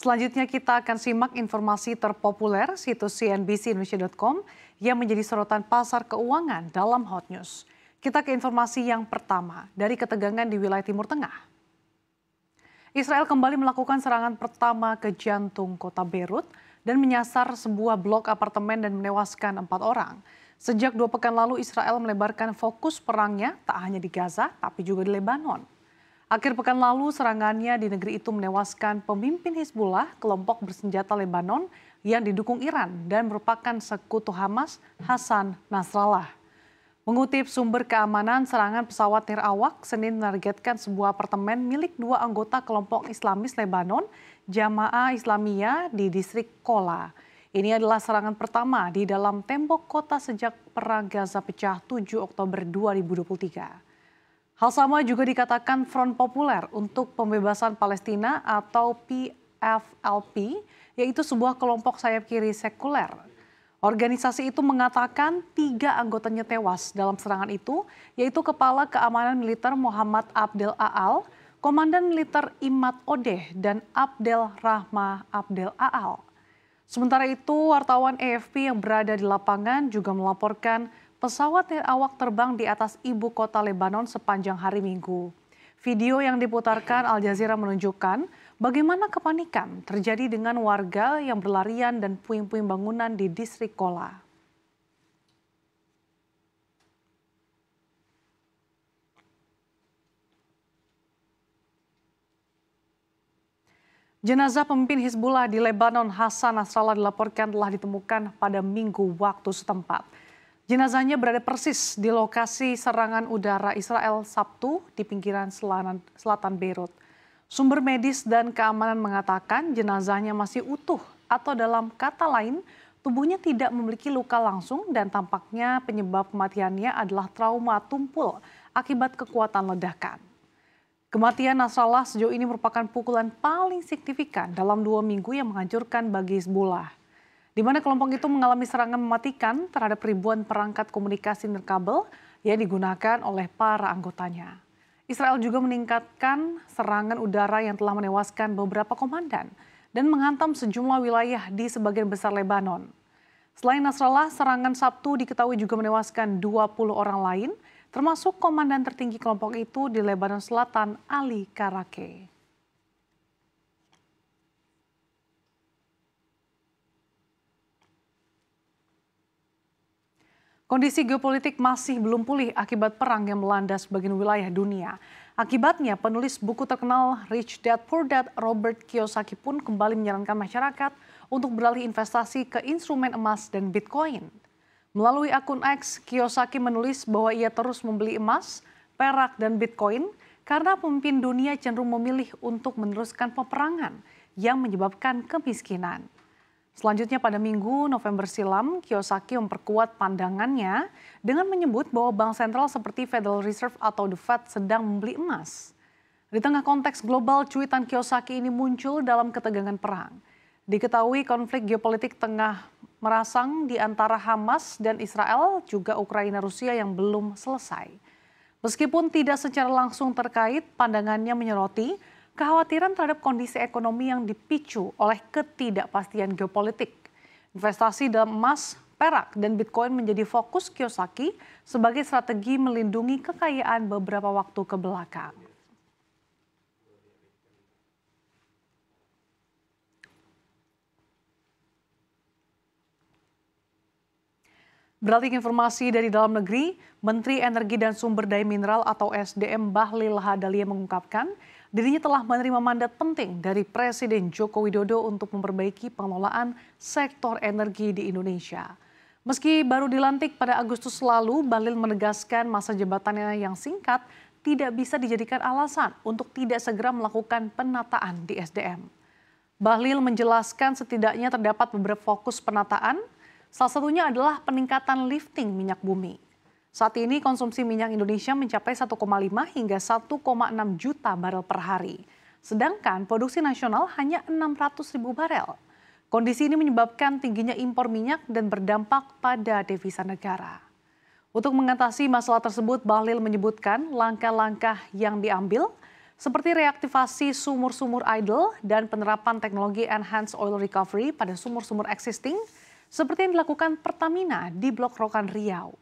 Selanjutnya kita akan simak informasi terpopuler situs cnbcindonesia.com yang menjadi sorotan pasar keuangan dalam Hot News. Kita ke informasi yang pertama dari ketegangan di wilayah Timur Tengah. Israel kembali melakukan serangan pertama ke jantung kota Beirut dan menyasar sebuah blok apartemen dan menewaskan empat orang. Sejak dua pekan lalu Israel melebarkan fokus perangnya tak hanya di Gaza tapi juga di Lebanon. Akhir pekan lalu, serangannya di negeri itu menewaskan pemimpin Hizbullah, kelompok bersenjata Lebanon yang didukung Iran dan merupakan sekutu Hamas, Hasan Nasrallah. Mengutip sumber keamanan, serangan pesawat nirawak Senin menargetkan sebuah apartemen milik dua anggota kelompok Islamis Lebanon, Jamaah Islamiyah di distrik Kola. Ini adalah serangan pertama di dalam tembok kota sejak Perang Gaza pecah 7 Oktober 2023. Hal sama juga dikatakan Front Populer untuk Pembebasan Palestina atau PFLP, yaitu sebuah kelompok sayap kiri sekuler. Organisasi itu mengatakan tiga anggotanya tewas dalam serangan itu, yaitu Kepala Keamanan Militer Muhammad Abdel Aal, Komandan Militer Imad Odeh, dan Abdel Rahma Abdel Aal. Sementara itu, wartawan AFP yang berada di lapangan juga melaporkan pesawat awak terbang di atas ibu kota Lebanon sepanjang hari Minggu. Video yang diputarkan Al Jazeera menunjukkan bagaimana kepanikan terjadi dengan warga yang berlarian dan puing-puing bangunan di distrik Kola. Jenazah pemimpin Hizbullah di Lebanon Hasan Nasrallah dilaporkan telah ditemukan pada minggu waktu setempat. Jenazahnya berada persis di lokasi serangan udara Israel Sabtu di pinggiran selatan Beirut. Sumber medis dan keamanan mengatakan jenazahnya masih utuh atau dalam kata lain tubuhnya tidak memiliki luka langsung dan tampaknya penyebab kematiannya adalah trauma tumpul akibat kekuatan ledakan. Kematian Nasrallah sejauh ini merupakan pukulan paling signifikan dalam dua minggu yang menghancurkan bagi Hizbullah di mana kelompok itu mengalami serangan mematikan terhadap ribuan perangkat komunikasi nirkabel yang digunakan oleh para anggotanya. Israel juga meningkatkan serangan udara yang telah menewaskan beberapa komandan dan menghantam sejumlah wilayah di sebagian besar Lebanon. Selain Nasrallah, serangan Sabtu diketahui juga menewaskan 20 orang lain, termasuk komandan tertinggi kelompok itu di Lebanon Selatan, Ali Karake. Kondisi geopolitik masih belum pulih akibat perang yang melanda sebagian wilayah dunia. Akibatnya, penulis buku terkenal Rich Dad Poor Dad Robert Kiyosaki pun kembali menyarankan masyarakat untuk beralih investasi ke instrumen emas dan Bitcoin. Melalui akun X, Kiyosaki menulis bahwa ia terus membeli emas, perak, dan Bitcoin karena pemimpin dunia cenderung memilih untuk meneruskan peperangan yang menyebabkan kemiskinan. Selanjutnya pada minggu November silam, Kiyosaki memperkuat pandangannya dengan menyebut bahwa bank sentral seperti Federal Reserve atau The Fed sedang membeli emas. Di tengah konteks global, cuitan Kiyosaki ini muncul dalam ketegangan perang. Diketahui konflik geopolitik tengah merasang di antara Hamas dan Israel, juga Ukraina-Rusia yang belum selesai. Meskipun tidak secara langsung terkait, pandangannya menyoroti kekhawatiran terhadap kondisi ekonomi yang dipicu oleh ketidakpastian geopolitik. Investasi dalam emas, perak, dan bitcoin menjadi fokus Kiyosaki sebagai strategi melindungi kekayaan beberapa waktu ke belakang. Beralih informasi dari dalam negeri, Menteri Energi dan Sumber Daya Mineral atau SDM Bahlil Lahadalia mengungkapkan dirinya telah menerima mandat penting dari Presiden Joko Widodo untuk memperbaiki pengelolaan sektor energi di Indonesia. Meski baru dilantik pada Agustus lalu, Bahlil menegaskan masa jabatannya yang singkat tidak bisa dijadikan alasan untuk tidak segera melakukan penataan di SDM. Bahlil menjelaskan setidaknya terdapat beberapa fokus penataan Salah satunya adalah peningkatan lifting minyak bumi. Saat ini konsumsi minyak Indonesia mencapai 1,5 hingga 1,6 juta barel per hari. Sedangkan produksi nasional hanya 600 ribu barel. Kondisi ini menyebabkan tingginya impor minyak dan berdampak pada devisa negara. Untuk mengatasi masalah tersebut, Bahlil menyebutkan langkah-langkah yang diambil seperti reaktivasi sumur-sumur idle dan penerapan teknologi enhanced oil recovery pada sumur-sumur existing – seperti yang dilakukan Pertamina di Blok Rokan Riau.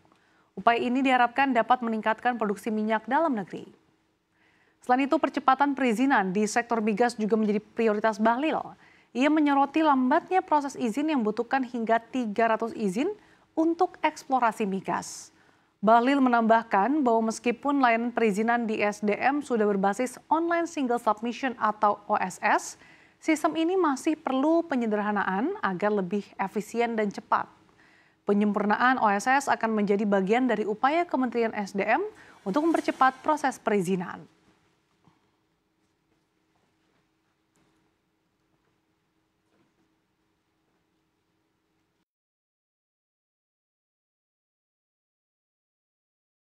Upaya ini diharapkan dapat meningkatkan produksi minyak dalam negeri. Selain itu, percepatan perizinan di sektor migas juga menjadi prioritas Bahlil. Ia menyoroti lambatnya proses izin yang membutuhkan hingga 300 izin untuk eksplorasi migas. Bahlil menambahkan bahwa meskipun layanan perizinan di SDM sudah berbasis online single submission atau OSS, Sistem ini masih perlu penyederhanaan agar lebih efisien dan cepat. Penyempurnaan OSS akan menjadi bagian dari upaya Kementerian SDM untuk mempercepat proses perizinan.